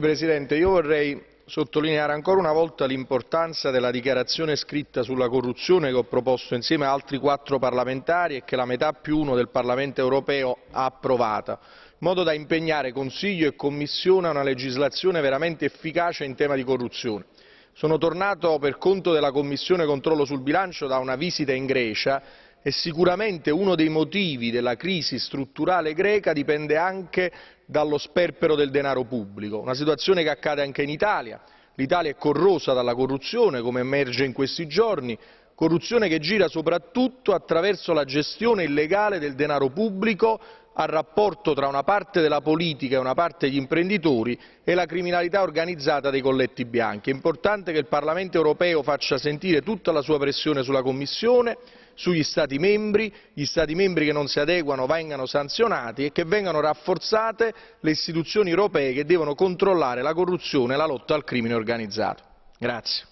presidente io vorrei sottolineare ancora una volta l'importanza della dichiarazione scritta sulla corruzione che ho proposto insieme ad altri quattro parlamentari e che la metà più uno del parlamento europeo ha approvata, in modo da impegnare consiglio e commissione a una legislazione veramente efficace in tema di corruzione. sono tornato per conto della commissione controllo sul bilancio da una visita in grecia e sicuramente uno dei motivi della crisi strutturale greca dipende anche dallo sperpero del denaro pubblico, una situazione che accade anche in Italia. L'Italia è corrosa dalla corruzione, come emerge in questi giorni, corruzione che gira soprattutto attraverso la gestione illegale del denaro pubblico al rapporto tra una parte della politica e una parte degli imprenditori e la criminalità organizzata dei colletti bianchi. È importante che il Parlamento europeo faccia sentire tutta la sua pressione sulla Commissione, sugli Stati membri, gli Stati membri che non si adeguano vengano sanzionati e che vengano rafforzate le istituzioni europee che devono controllare la corruzione e la lotta al crimine organizzato. Grazie.